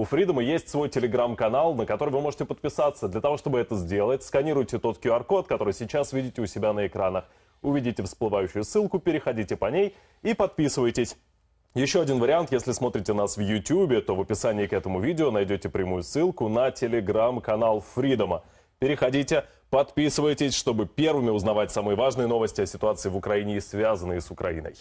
У Фридома есть свой телеграм-канал, на который вы можете подписаться. Для того, чтобы это сделать, сканируйте тот QR-код, который сейчас видите у себя на экранах. Увидите всплывающую ссылку, переходите по ней и подписывайтесь. Еще один вариант, если смотрите нас в YouTube, то в описании к этому видео найдете прямую ссылку на телеграм-канал Фридома. Переходите, подписывайтесь, чтобы первыми узнавать самые важные новости о ситуации в Украине и связанные с Украиной.